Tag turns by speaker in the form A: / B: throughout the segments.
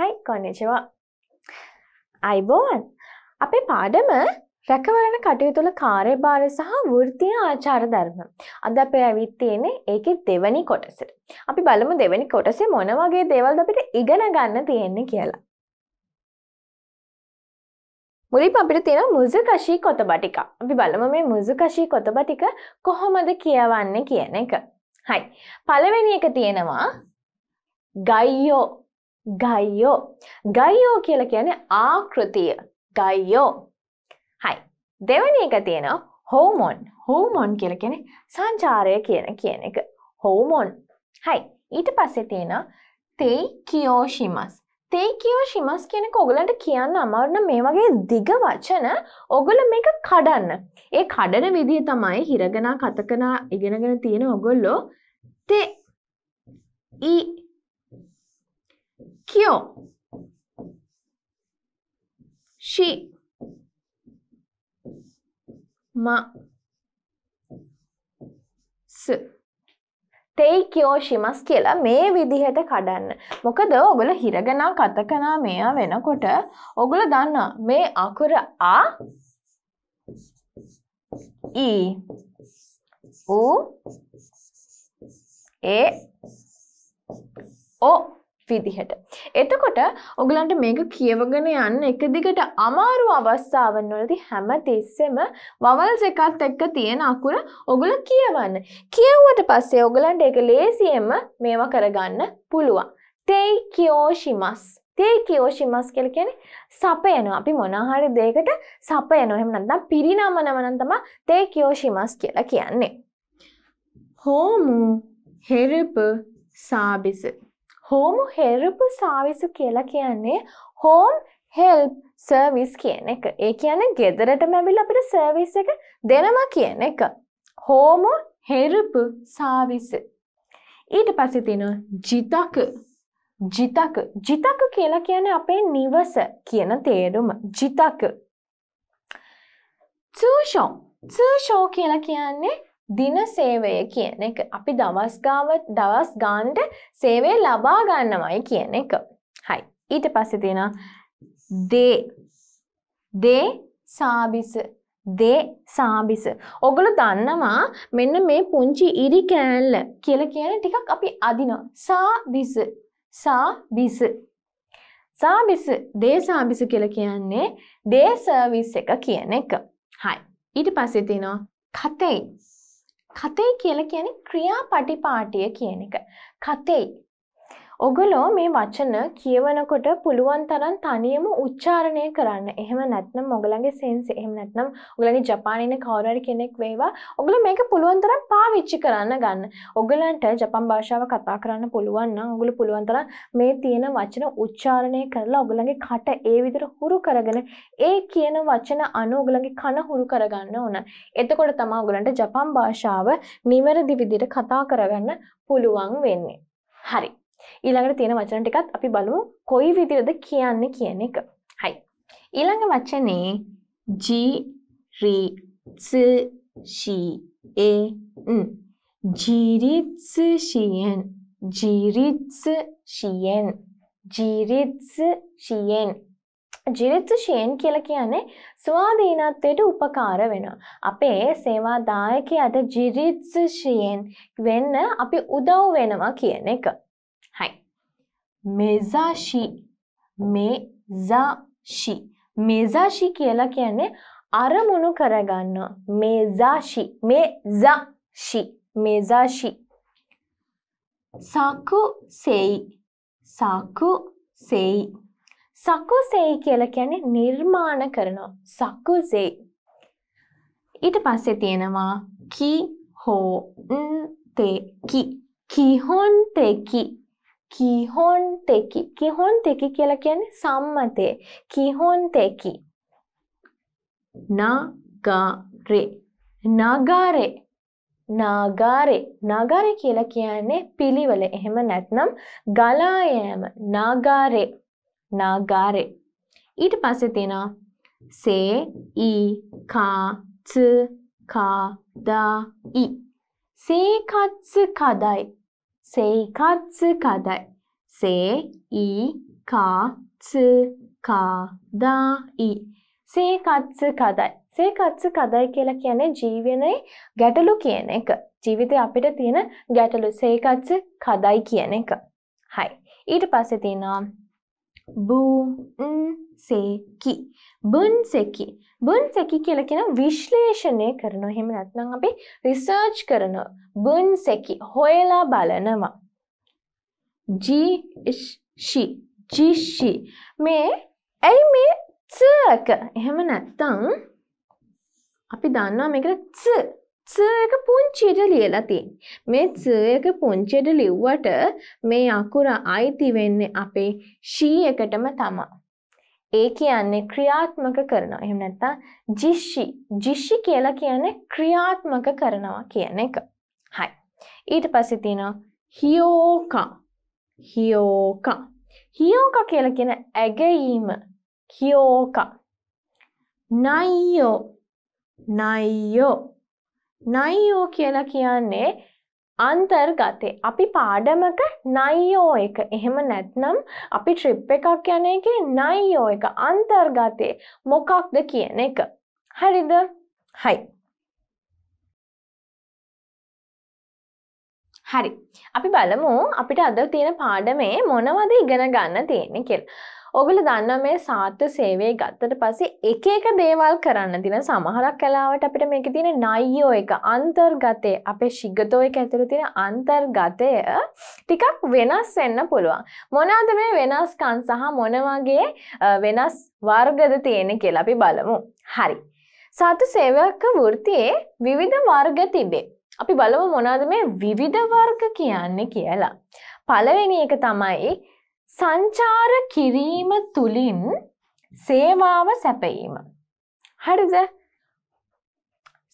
A: හයි කොන්නේචවා අයිබෝන් අපේ පාඩම රැකවරණ කටයුතුල කාර්යභාර සහ වෘතිය ආචාර ධර්ම. අද අපේ ඇවිත් තියෙන්නේ ඒකේ දෙවැනි කොටස. අපි බලමු දෙවැනි කොටසේ මොන වගේ දේවල්ද අපිට ඉගෙන ගන්න තියෙන්නේ කියලා. මුලින්ම අපිට තියෙන මුසුකෂී කොතබ ටික. අපි බලමු මේ මුසුකෂී කොතබ ටික කොහොමද කියවන්නේ කියන එක. හයි. පළවෙනි එක තියෙනවා ගයියෝ ගයියෝ ගයියෝ කියල කියන ආකෘතිය ගයියෝ හයි දෙවනි එක තියෙන හෝමොන් හෝමොන් කියල කෙන සංචාරය කියන කියන එක හෝමොන් හයි ඊට පස්සේ තියෙන තෙයි කියෝෂිමස් තෙයි කියෝෂිමස් කියන ඔගලට කියන්න අමරන මේ වගේ දිග වචන ඔගොල මේක කඩන්න ඒ කඩන විදිහ තමයි හිරගෙනා කතකනා ඉගෙනගෙන තියෙන ඔගොල්ලෝ තේ Kyo. She. Ma. S. තෙයි කියෝෂිමස් කියලා මේ විදිහට කඩන්න. මොකද ඔගොල හිරගනා කතකනා මෙයා වෙනකොට ඔගොල දන්නා මේ අකුර ආ ඊ ඌ ඒ ඕ විදිහට. එතකොට ඔගලන්ට මේක කියවගෙන යන්න එක දිගට අමාරු අවස්ථාවන් වලදී හැම තිස්සෙම වවල්ස් එකත් එක්ක තියෙන අකුර ඔගල කියවන්න. කියවුවට පස්සේ ඔගලන්ට ඒක ලේසියෙන්ම මේවා කරගන්න පුළුවන්. තෙයි කියෝෂිමස් තේ කියෝෂිමස් කියලා කියන්නේ සපයනවා. අපි මොන හරි දෙයකට සපයනවා. එහෙම නැත්නම් පිරිනමනවා නම් තමයි තේ කියෝෂිමස් කියලා කියන්නේ. හෝමු හෙරප සාබිස හෝම් හෙල්ප සාවිසු කියලා කියන්නේ හෝම් හෙල්ප් සර්විස් කියන එක ඒ කියන ගෙදරට මැවිල් අපිට සර්විස් එක දෙනවා කියන එක. හෝමෝ හෙරපු සාවිස. ඊට පස්සේ තියෙන ජිතක ජිතක ජිතක කියලා කියන්නේ අපේ නිවස කියන තේරුම ජිතක. තුෂෝ තුෂෝ කියලා කියන්නේ දින සේවය කියන එක අපි දවස් ගාවත් දවස් ගානට සේවය ලබා ගන්නවයි කියන එක. හයි. ඊට පස්සේ තියෙනවා දේ දේ සාබිස දේ සාබිස. ඔගොල්ලෝ දන්නවා මෙන්න මේ පුංචි ඉරි කෑල්ල කියලා කියන ටිකක් අපි අදිනවා. සාබිස සාබිස සාබිස දේ සාබිස කියලා කියන්නේ දේ සර්විස් එක කියන එක. හයි. ඊට පස්සේ තියෙනවා කතේ කතේ කියලා කියන්නේ ක්‍රියාපටිපාටිය කියන එක. කතේ ඔගොලෝ මේ වචන කියවනකොට පුළුවන් තරම් තනියම උච්චාරණය කරන්න. එහෙම නැත්නම් ඔගලගේ සෙන්ස් එහෙම නැත්නම් ඔගලගේ ජපානයේ කවුරුහරි කෙනෙක් වේවා ඔගොල්ලෝ මේක පුළුවන් තරම් පාවිච්චි කරන්න ගන්න. ඔගලන්ට ජපන් භාෂාව කතා කරන්න පුළුවන් නම් ඔගොල්ලෝ පුළුවන් තරම් මේ තියෙන වචන උච්චාරණය කරලා ඔගලගේ කට ඒ විදිහට හුරු කරගෙන ඒ කියන වචන අනුව ඔගලගේ කන හුරු කරගන්න ඕන. එතකොට තමයි ඔගලන්ට ජපන් භාෂාව නිවැරදි විදිහට කතා කරගන්න පුළුවන් වෙන්නේ. හරි ඊළඟට තියෙන වචන ටිකත් අපි බලමු කොයි විදිහද කියන්නේ කියන එක. හයි. ඊළඟ වචනේ ජී රී 츠 시, 에, 은 지리츠 시엔 지리츠 시엔 지리츠 시엔 ජිරිත්තු ශයෙන් කියල කියන්නේ ස්වාධීනත්වයට උපකාර වෙනවා. අපේ සේවා දායකයට ජිරිත්සු ශයෙන් වෙන්න අපි උදව් වෙනවා කියන එක. はい目指し目指し目指し කියලා කියන්නේ අරමුණු කරගන්න මෙසාශි මෙසාශි මෙසාශි සකු සෙයි සකු සෙයි සකු සෙයි කියලා කියන්නේ නිර්මාණ කරනවා සකු සෙයි ඊට පස්සේ තියෙනවා කි හෝ න් තේ කි කි හොන් තේ කි කිහොන් තෙකි කිහොන් තෙකි කියලා කියන්නේ සම්මතය කිහොන් තෙකි නගරේ නගරේ නාගාරේ නාගාරේ කියලා කියන්නේ පිළිවෙල එහෙම නැත්නම් ගලා යෑම නාගාරේ නාගාරේ ඊට පස්සේ තියෙනවා සේ ඊ කා ත් කා දා ඊ සේකත්ස කදයි seikatsu kadai. Se i ka tsu ka da i. seikatsu kadai. සේකත්ස කදයි කියලා කියන්නේ ජීවනයේ ගැටලු කියන එක. ජීවිතය අපිට තියෙන ගැටලු සේකත්ස කදයි කියන එක. හයි. ඊට පස්සේ තියෙනවා බුන්සෙකි බුන්සෙකි බුන්සෙකි කියලා කියන විශ්ලේෂණය කරනවා එහෙම නැත්නම් අපි රිසර්ච් කරනවා බුන්සෙකි හොයලා බලනවා ජීෂි ජිෂි මේ ඇයි මේ ත්සක එහෙම නැත්තං අපි දන්නවා මේකට ත්ස සයක පුංචියට ලියලා තියෙන. මේ සයක පුංචියට ලිව්වට මේ අකුර අයිති වෙන්නේ අපේ ෂී එකටම තමයි. ඒ කියන්නේ ක්‍රියාත්මක කරනවා. එහෙම නැත්නම් ජිෂි. ජිෂි කියලා කියන්නේ ක්‍රියාත්මක කරනවා කියන එක. හයි. ඊට පස්සේ තියෙනවා හියෝකා. හියෝකා. හියෝකා කියලා කියන ඇගීම. හියෝකා. නයියෝ. නයියෝ. නයියෝ කියලා කියන්නේ අන්තර්ගතේ අපි පාඩමක නයියෝ එක එහෙම නැත්නම් අපි ට්‍රිප් එකක් යන එකේ නයියෝ එක අන්තර්ගතේ මොකක්ද කියන එක හරිද හයි හරි අපි බලමු අපිට අද තියෙන පාඩමේ මොනවද ඉගෙන ගන්න තියෙන්නේ කියලා ඔගල දන්න මේ සාර්ථ සේවය ගත්තට පසේ එක එක දේවල් කරන්න තින සමහරක් කලාවට අපිට මේක තින නයිෝ එක අන්තර්ගතය අපේ ශිගතෝ එක ඇතුළ තින අන්තර්ගතය ටිකක් වෙනස් වෙන්න පුළුවන්. මොනාද මේ වෙනස්කන් සහ මොනවාගේ වෙනස් වර්ගද තියෙන කෙලපි බලමු. හරි. සාතු සේවක වෘතියේ විවිධ වර්ග තිබේ. අපි බලමු මොනාද මේ විවිධ වර්ග කියන්නේ කියලා. පළවෙනි එක තමයි සංචාර කිරීම තුළින් සේවාව සැපයීම. හරිද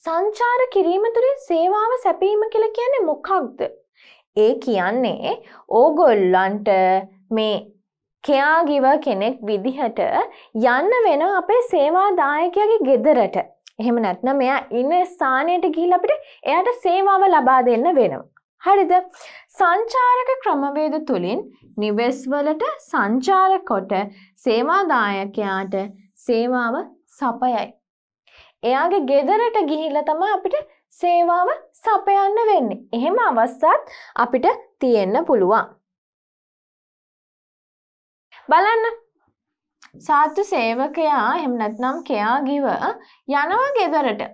A: සංචාර කිරීම තුළින් සේවාව සැපීම කියල කියන්නේ මොකක්ද. ඒ කියන්නේ ඕගොල්ලන්ට මේ කයාගිව කෙනෙක් විදිහට යන්න වෙන අපේ සේවාදායකයාගේ ගෙදරට. එහෙම නැත්නම් මෙයා ඉන්න ස්ථානයට ගිහිල්ලා අපිට එයාට සේවාව ලබා දෙන්න වෙනවා. හරිද සංචාරක ක්‍රමවේද තුළින් නිවෙස්වලට සංචාර කොට සේවාදායකයාට සේවාව සපයයි. එයාගේ ගෙදරට ගිහිල්ලා තමයි අපිට සේවාව සපයන්න වෙන්නේ. එහෙම අවස්ථාත් අපිට තියෙන්න පුළුවන්. බලන්න සාත්තු සේවකයා එහෙම නැත්නම් කෙයා ගිව යනවා ගෙදරට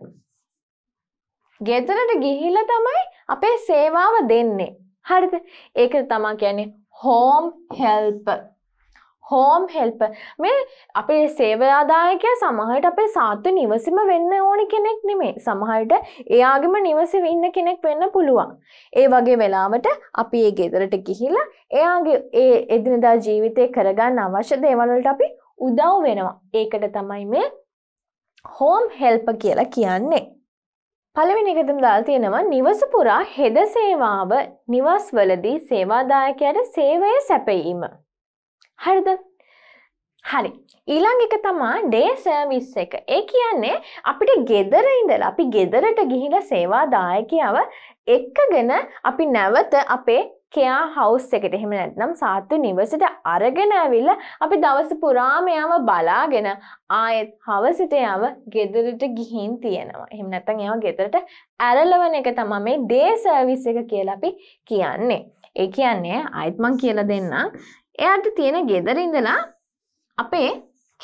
A: ගෙදරට ගිහිල්ලා තමයි අපේ සේවාව දෙන්නේ. හරිද? ඒකට තමා කියන්නේ home helper. හෝම් හෙල්ප මේ අපේ සේවයාදායකය සමහට අපේ සාත්තු නිවසම වෙන්න ඕනි කෙනෙක් නෙමේ සමහට එයාගම නිවස වෙන්න කෙනෙක් වෙන්න පුළුවන්. ඒ වගේ වෙලාවට අපි ඒ ගෙදරට ගිහිලා එයාගේ ඒ එදිනදා ජීවිතය කරගන්න අවශ්‍ය දේවලට අපි උදව් වෙනවා. ඒකට තමයි මේ හෝම් හෙල්ප කියලා කියන්නේ. පළවෙනි එක තමයි දාලා තියෙනවා නිවස පුරා හෙද සේවාව නිවස්වලදී සේවාදායකයාට සේවය සැපයීම. හරිද? හරි. ඊළඟ එක තමයි ඩේ සර්විස් එක. ඒ කියන්නේ අපිට ගෙදර ඉඳලා අපි ගෙදරට ගිහිලා සේවාදායකයව එක්කගෙන අපි නැවත අපේ කෙයා හවුස් එකට එහෙම නැත්නම් සාත්තු නිවසට අරගෙන ඇවිල්ලා අපි දවස පුරාම යාම බලාගෙන ආයෙත් හවසට යව ගෙදරට ගිහින් තියෙනවා. එහෙම නැත්නම් එයාව ගෙදරට ඇරලවන එක තමයි මේ දේ සර්විස් එක කියලා අපි කියන්නේ. ඒ කියන්නේ ආයෙත් මම කියලා දෙන්නම්. එයාට තියෙන ගෙදර ඉඳලා අපේ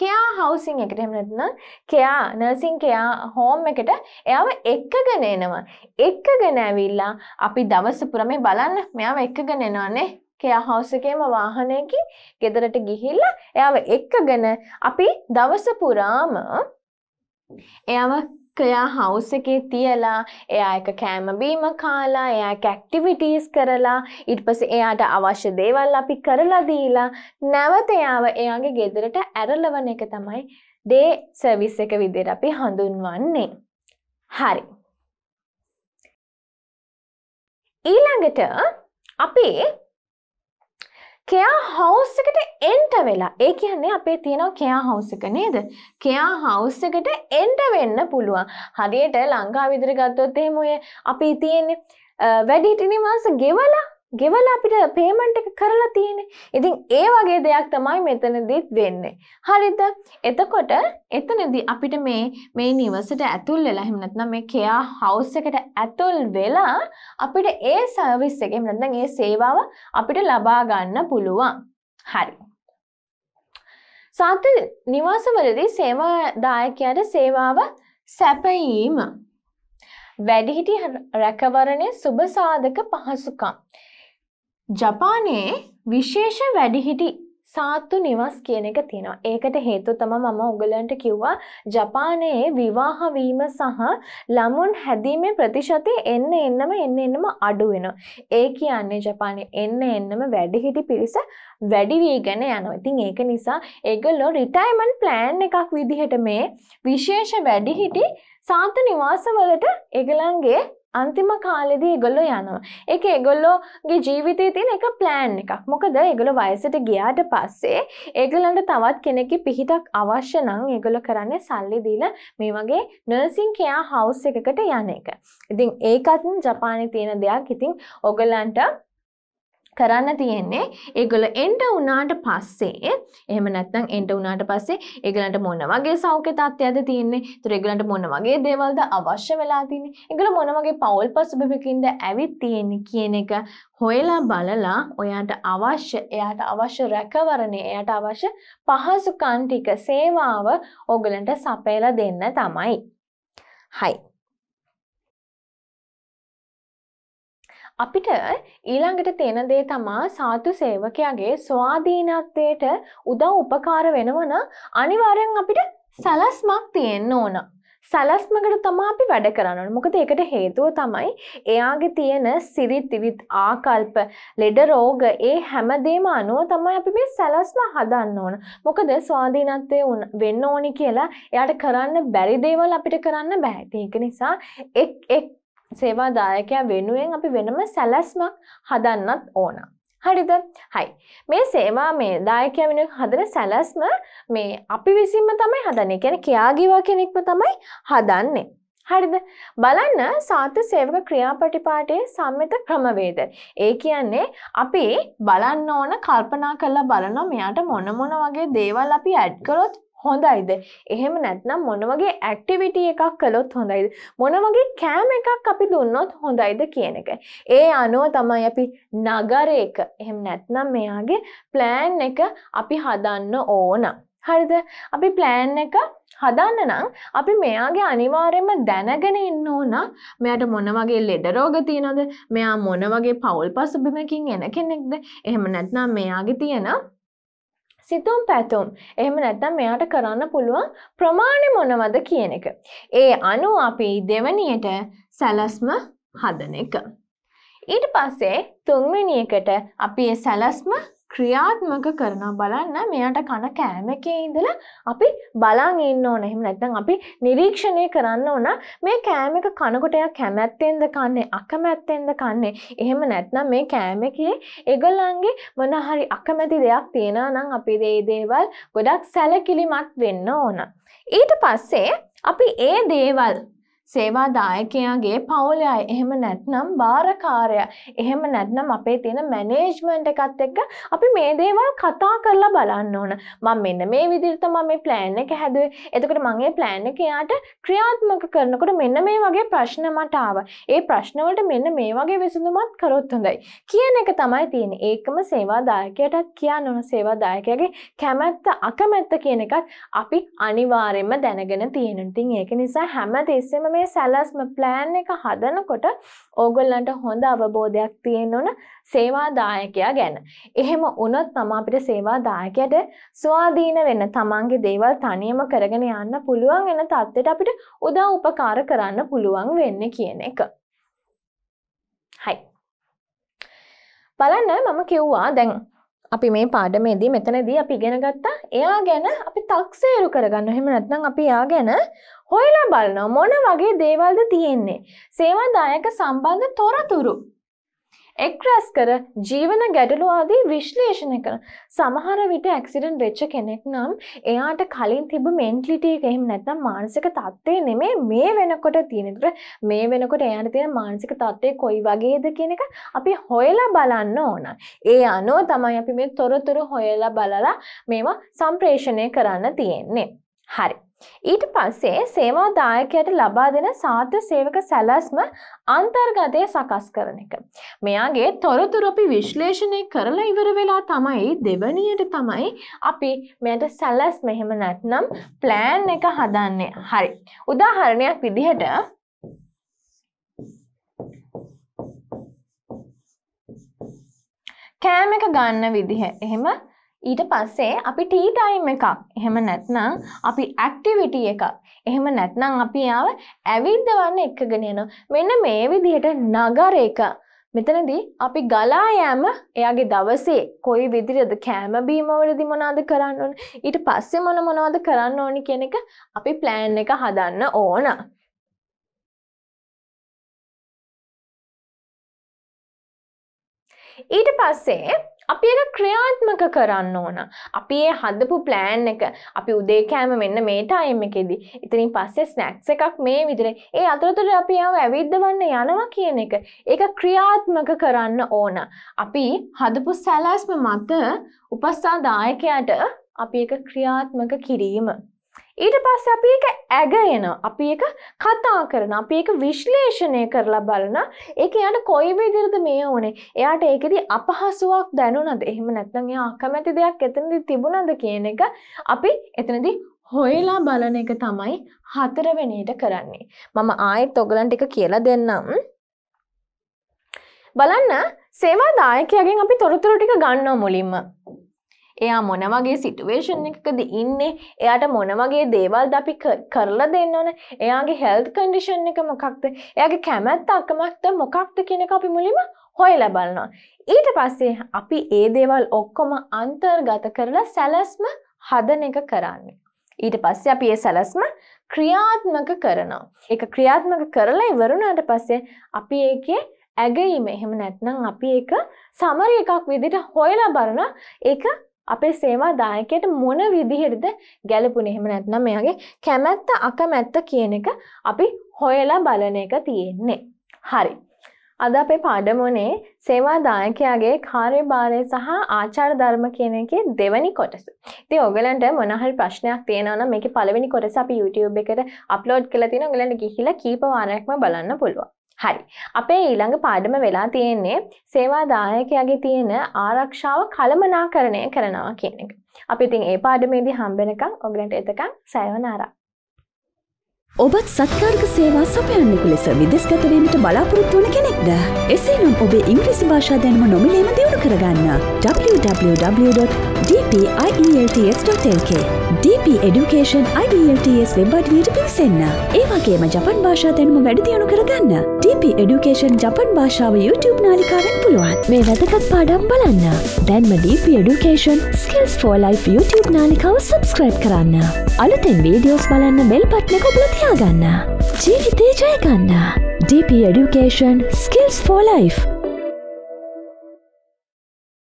A: කෙයා හවසින් එකට එමනත්න කෙයා නර්සින් කෙයා හෝම් එකට එයාව එක්කගෙන එනවා එක්කගෙන ඇවිල්ලා අපි දවස පුර මේ බලන්න මෙයාව එක්කගෙන එනවානේ කෙයා හවසකේම වාහනයකි ගෙදරට ගිහිල්ලා එයාව එක්කගෙන අපි දවස පුරාම එයාව එක්කයා හවුස් එකේ තියලා එයා එක කෑම බීම කාලා එයා ඇක්ටිවිටීස් කරලා ඊට පස්සේ එයාට අවශ්‍ය දේවල් අපි කරලා දීලා නැවත එයාව එයාගේ ගෙදරට ඇරලවන එක තමයි ඩේ සර්විස් එක විදිහට අපි හඳුන්වන්නේ. හරි. ඊළඟට අපි කෙයා හවුස් එකට එන්ට වෙලා ඒ කියන්නේ අපේ තියෙනවා කෙයා හවුස් එක නේද? කෙයා හවුස් එකට එන්ට වෙන්න පුළුවන්. හරියට ලංකාව විදිහට ගත්තොත් එහෙම ඔය අපි තියෙන්නේ වැඩිහිටි නිවාස ගෙවලා ගෙවල අපිට පේමන්ට් එක කරලා තියෙන්නේ. ඉතින් ඒ වගේ දෙයක් තමයි මෙතනදිත් වෙන්නේ. හරිද? එතකොට එතනදී අපිට මේ මේ නිවසට ඇතුල් වෙලා එහෙම නැත්නම් මේ කෙයා හවුස් එකට ඇතුල් වෙලා අපිට ඒ සර්විස් එක එහෙම නැත්නම් ඒ සේවාව අපිට ලබා ගන්න පුළුවන්. හරි. සාත්‍ය නිවාසවලදී සේවාදායකයාට සේවාව සැපයීම වැඩිහිටි රැකවරණය සුබ සාධක පහසුකම්. ජපානයේ විශේෂ වැඩිහිටි සාත්තු නිවස් කියන එක තියෙනවා. ඒකට හේතුව තමයි මම ඔයගලන්ට කිව්වා ජපානයේ විවාහ වීම සහ ළමුන් හැදීමේ ප්‍රතිශතය එන්න එන්නම එන්න එන්නම අඩු වෙනවා. ඒ කියන්නේ ජපානයේ එන්න එන්නම වැඩිහිටි පිරිස වැඩි වීගෙන යනවා. ඉතින් ඒක නිසා ඒගොල්ලෝ රිටයර්මන්ට් ප්ලෑන් එකක් විදිහට මේ විශේෂ වැඩිහිටි සාන්ත නිවාසවලට ඒගොල්ලන්ගේ අන්තිම කාලෙදී ඒගොල්ලෝ යනවා. ඒක ඒගොල්ලෝගේ ජීවිතයේ තියෙන එක ප්ලෑන් එකක්. මොකද ඒගොල්ලෝ වයසට ගියාට පස්සේ ඒගොල්ලන්ට තවත් කෙනෙක්ගේ පිහිටක් අවශ්‍ය නම් ඒගොල්ලෝ කරන්නේ සල්ලි දීලා මේ වගේ නර්සින් කෙයා හවුස් එකකට යන එක. ඉතින් ඒකත් ජපානයේ තියෙන දෙයක්. ඉතින් ඔයගලන්ට කරන්න තියෙන්නේ ඒගොල්ලෝ එන්ට වුණාට පස්සේ එහෙම නැත්නම් එන්ට වුණාට පස්සේ ඒගොල්ලන්ට මොන වගේ සෞඛ්‍ය තත්ත්වයක්ද තියෙන්නේ? ඒතර ඒගොල්ලන්ට මොන වගේ දේවල්ද අවශ්‍ය වෙලා තියෙන්නේ? ඒගොල්ලෝ මොන වගේ පෞල් පසුබිමකින්ද ඇවිත් තියෙන්නේ කියන එක හොයලා බලලා ඔයාට අවශ්‍ය එයාට අවශ්‍ය රැකවරණය එයාට අවශ්‍ය පහසුකම් ටික සේවාව ඕගලන්ට සපයලා දෙන්න තමයි. හයි අපිට ඊළඟට තියෙන දේ තමා සාතු සේවකයාගේ ස්වාධීනත්වයට උදව් උපකාර වෙනවන අනිවාර්යෙන් අපිට සැලස්මක් තියෙන්න ඕන. සැලස්මකට තමා අපි වැඩ කරන්න මොකද ඒකට හේතුව තමයි එයාගේ තියෙන සිරිත් විවිත් ආකල්ප ලෙඩ රෝග ඒ හැමදේම අනුව තමයි අපි මේ සැලස්ම හදන්න ඕන මොකද ස්වාධීනත්වය වෙන්න ඕනි කියලා එයාට කරන්න බැරි දේවල් අපිට කරන්න බෑ ඒක නිසා එක් එක් සේවාදායකයා වෙනුවෙන් අපි වෙනම සැලැස්මක් හදන්නත් ඕන. හරිද හයි මේ සේවා මේ දායකය වෙන හදන සැලැස්ම මේ අපි විසින්ම තමයි හදන්නේ කැන කයාගේවා කෙනෙක්ම තමයි හදන්නේ. හරිද බලන්න සාත්‍ය සේවක ක්‍රියාපටිපාටේ සම්මත ක්‍රමවේද. ඒ කියන්නේ අපි බලන්න ඕන කල්පනා කරලා බලනවා මෙයාට මොන මොන වගේ දේවල් අපි ඇඩ් කරොත් හොඳයිද එහෙම නැත්නම් මොනවගේ ඇක්ටිවිට එකක් කළොත් හොඳයිද මොනවගේ කෑම එකක් අපි දුන්නොත් හොඳයිද කියන එක ඒ අනුව තමයි අපි නගරයක එහෙම නැත්නම් මෙයාගේ ප්ලෑන් එක අපි හදන්න ඕන හරිද අපි ප්ලෑන් එක හදන්න නම් අපි මෙයාගේ අනිවාර්යෙන්ම දැනගෙන ඉන්න ඕන මෙයාට මොන වගේ ලෙඩ රෝග තියෙනවද මෙයා මොන වගේ පවුල් පසුබිමකින් එන කෙනෙක්ද එහෙම නැත්නම් මෙයාගේ තියෙන සිතුම් පැතුම් එහෙම නැත්තම් මෙයාට කරන්න පුළුවන් ප්‍රමාණය මොනවද කියන එක. ඒ අනුව අපි දෙවනියට සැලස්ම හදන එක. ඊට පස්සේ තුන්වෙනි එකට අපි ඒ සැලස්ම ක්‍රියාත්මක කරනවා බලන්න මෙයාට කන කෑමකේ ඉඳලා අපි බලන් ඉන්න ඕන. එහෙම නැත්නම් අපි නිරීක්ෂණය කරන්න ඕන මේ කෑමක කනකොට එයා කැමැත්තෙන්ද කන්නේ අකමැත්තෙන්ද කන්නේ. එහෙම නැත්නම් මේ කෑමකේ ඒගොල්ලන්ගේ මොන හරි අකමැති දෙයක් තියෙනවා නම් අපි මේ දේවල් ගොඩක් සැලකිලිමත් වෙන්න ඕන. ඊට පස්සේ අපි ඒ දේවල් සේවාදායකයාගේ පවුලයි එහෙම නැත්නම් භාරකාරයා එහෙම නැත්නම් අපේ තියෙන මැනේජ්මන්ට් එකත් එක්ක අපි මේ දේවල් කතා කරලා බලන්න ඕන මම මෙන්න මේ විදිහට තමයි මේ plan එක හැදුවේ එතකොට මම මේ plan එක යාට ක්‍රියාත්මක කරනකොට මෙන්න මේ වගේ ප්‍රශ්න මට ආවා ඒ ප්‍රශ්න වලට මෙන්න මේ වගේ විසඳුමක් කරොත් හොඳයි කියන එක තමයි තියෙන්නේ ඒකම සේවාදායකයටත් කියන්න ඕන සේවාදායකයාගේ කැමැත්ත අකමැත්ත කියන එකත් අපි අනිවාර්යයෙන්ම දැනගෙන තියෙනවා ඉතින් ඒක නිසා හැමතිස්සෙම මේ සැලස්ම ප්ලෑන් එක හදනකොට ඕගොල්ලන්ට හොඳ අවබෝධයක් තියෙන්න ඕන සේවාදායකයා ගැන. එහෙම වුණොත් තම අපිට සේවාදායකයට ස්වාධීන වෙන්න තමන්ගේ දේවල් තනියම කරගෙන යන්න පුළුවන් වෙන තත්ත්වයට අපිට උදා උපකාර කරන්න පුළුවන් වෙන්න කියන එක. හයි. බලන්න මම කිව්වා දැන් අපි මේ පාඩමේදී මෙතනදී අපි ඉගෙන ගත්තා එයා ගැන අපි තක්සේරු කරගන්න එහෙම නැත්නම් අපි යා ගැන හොයලා බලනවා මොන වගේ දේවල්ද තියෙන්නේ. සේවාදායක සම්බන්ධ තොරතුරු එක් රැස් කර ජීවන ගැටලු ආදී විශ්ලේෂණය කරන සමහර විට ඇක්සිඩන්ට් වෙච්ච කෙනෙක් නම් එයාට කලින් තිබු මෙන්ටලිටි එක එහෙම නැත්නම් මානසික තත්ත්වේ නෙමේ මේ වෙනකොට තියෙන. ඒතර මේ වෙනකොට එයාට තියෙන මානසික තත්ත්වය කොයි වගේද කියන එක අපි හොයලා බලන්න ඕන. ඒ අනුව තමයි අපි මේ තොරතුරු හොයලා බලලා මේවා සම්ප්‍රේෂණය කරන්න තියෙන්නේ. හරි. ඊට පස්සේ සේවාදායකයට ලබා දෙන සාධ්‍ය සේවක සැලැස්ම අන්තර්ගතය සකස් කරන එක. මෙයාගේ තොරතුරපි විශ්ලේෂණය කරලා ඉවර වෙලා තමයි දෙවනියට තමයි අපි මෙයට සැලැස් මෙහෙම නැත්නම් ප්ලෑන් එක හදන්නේ හරි. උදාහරණයක් විදිහට කෑම එක ගන්න විදිහ එහෙම ඊට පස්සේ අපි ටී ටයිම් එකක් එහෙම නැත්නම් අපි ඇක්ටිවිටි එකක් එහෙම නැත්නම් අපි යාව ඇවිද්දවන්න එකගෙන යනවා මෙන්න මේ විදිහට නගර එක මෙතනදී අපි ගලා යෑම එයාගේ දවසේ කොයි විදිහටද කෑම බීම වලදී මොනවද කරන්න ඕන ඊට පස්සේ මොන මොනවද කරන්න ඕනි කියන එක අපි ප්ලෑන් එක හදන්න ඕන ඊට පස්සේ අපි ඒක ක්‍රියාත්මක කරන්න ඕන. අපි ඒ හදපු ප්ලෑන් එක අපි උදේ කෑම මෙන්න මේ ටයිම් එකේදී. ඉතින් පස්සේ ස්නැක්ස් එකක් මේ විදිහට ඒ අතරතුර අපි ආව ඇවිද්දවන්න යනවා කියන එක. ඒක ක්‍රියාත්මක කරන්න ඕන. අපි හදපු සැලැස්ම මත උපස්ථාදායකයාට අපි ඒක ක්‍රියාත්මක කිරීම ඊට පස්සේ අපි ඒක ඇගගෙන අපි ඒක කතා කරන අපි ඒක විශ්ලේෂණය කරලා බලන ඒක යාට කොයි විදිහටද මේ ඕනේ එයාට ඒකෙදි අපහසුාවක් දැනුණද එහෙම නැත්නම් එයා අකමැති දෙයක් එතනදී තිබුණද කියන එක අපි එතනදී හොයලා බලන එක තමයි හතරවෙනි එක කරන්නේ මම ආයෙත් ඔයගලන්ට එක කියලා දෙන්නම් බලන්න සේවා දායකයාගෙන් අපි තොරතුරු ටික ගන්නවා මුලින්ම එයා මොනවගේ සිටුවේෂන් එකකද ඉන්නේ එයාට මොනවගේ දේවල් අපි කරලා දෙන්න ඕන එයාගේ හෙල්ත් කන්ඩිෂන් එක මොකක්ද එයාගේ කැමැත්ත අකමැත්ත මොකක්ද කියනක අපි මුලින්ම හොයලා බලනවා ඊට පස්සේ අපි ඒ දේවල් ඔක්කොම අන්තර්ගත කරලා සැලැස්ම හදන එක කරන්නේ ඊට පස්සේ අපි ඒ සැලැස්ම ක්‍රියාත්මක කරනවා. ඒක ක්‍රියාත්මක කරලා ඉවරුණාට පස්සේ අපි ඒකේ ඇගීම එහෙම නැත්නම් අපි ඒක සමරි එකක් විදිහට හොයලා බලන ඒක අපේ සේවාදායකයට මොන විදිහටද ගැලපුණ එහෙම නැත්නම් මෙයාගේ කැමැත්ත අකමැත්ත කියන එක අපි හොයලා බලන එක තියෙන්නේ. හරි. අද අපේ පාඩමනේ සේවාදායකයාගේ කාර්යභාරය සහ ආචාර ධර්ම කියන එකේ දෙවැනි කොටස. ඉතින් ඔයගලන්ට මොන හරි ප්‍රශ්නයක් තියෙනවා නම් මේකේ පළවෙනි කොටස අපි YouTube එකට අප්ලෝඩ් කරලා තියෙනවා. ඔයගලන්ට ගිහිල්ලා කීප වාරයක්ම බලන්න පුළුවන්. හරි. අපේ ඊළඟ පාඩම වෙලා තියෙන්නේ සේවාදායකයාගේ තියෙන ආරක්ෂාව කළමනාකරණය කරනවා කියන එක. අපි ඉතින් ඒ පාඩමේදී හම්බෙනකම් ඔගලන්ට එතකන් සයවනාරා. ඔබත් සත්කාර්ක සේවා සපයන්නෙකු ලෙස විදෙස්ගත වීමට බලාපොරොත්තු වන කෙනෙක්ද? එසේනම් ඔබේ ඉංග්‍රීසි භාෂා දැනුම නොමිලේම දියුණු කරගන්න www.dpielts.lk DP Education IELTS web අඩවියට පිවිසෙන්න. ඒ වගේම ජපන් භාෂා දැනුම වැඩි දියුණු කරගන්න. DP Education ජපන් භාෂාව YouTube නාලිකාවෙන් පුළුවන් මේ වැදගත් පාඩම් බලන්න දැන්ම DP Education Skills for Life YouTube නාලිකාව සබස්ක්‍රයිබ් කරන්න අලුතෙන් වීඩියෝස් බලන්න බෙල් පට්නක ඔබලතියාගන්න ජීවිතේ ජයගන්න DP Education Skills for Life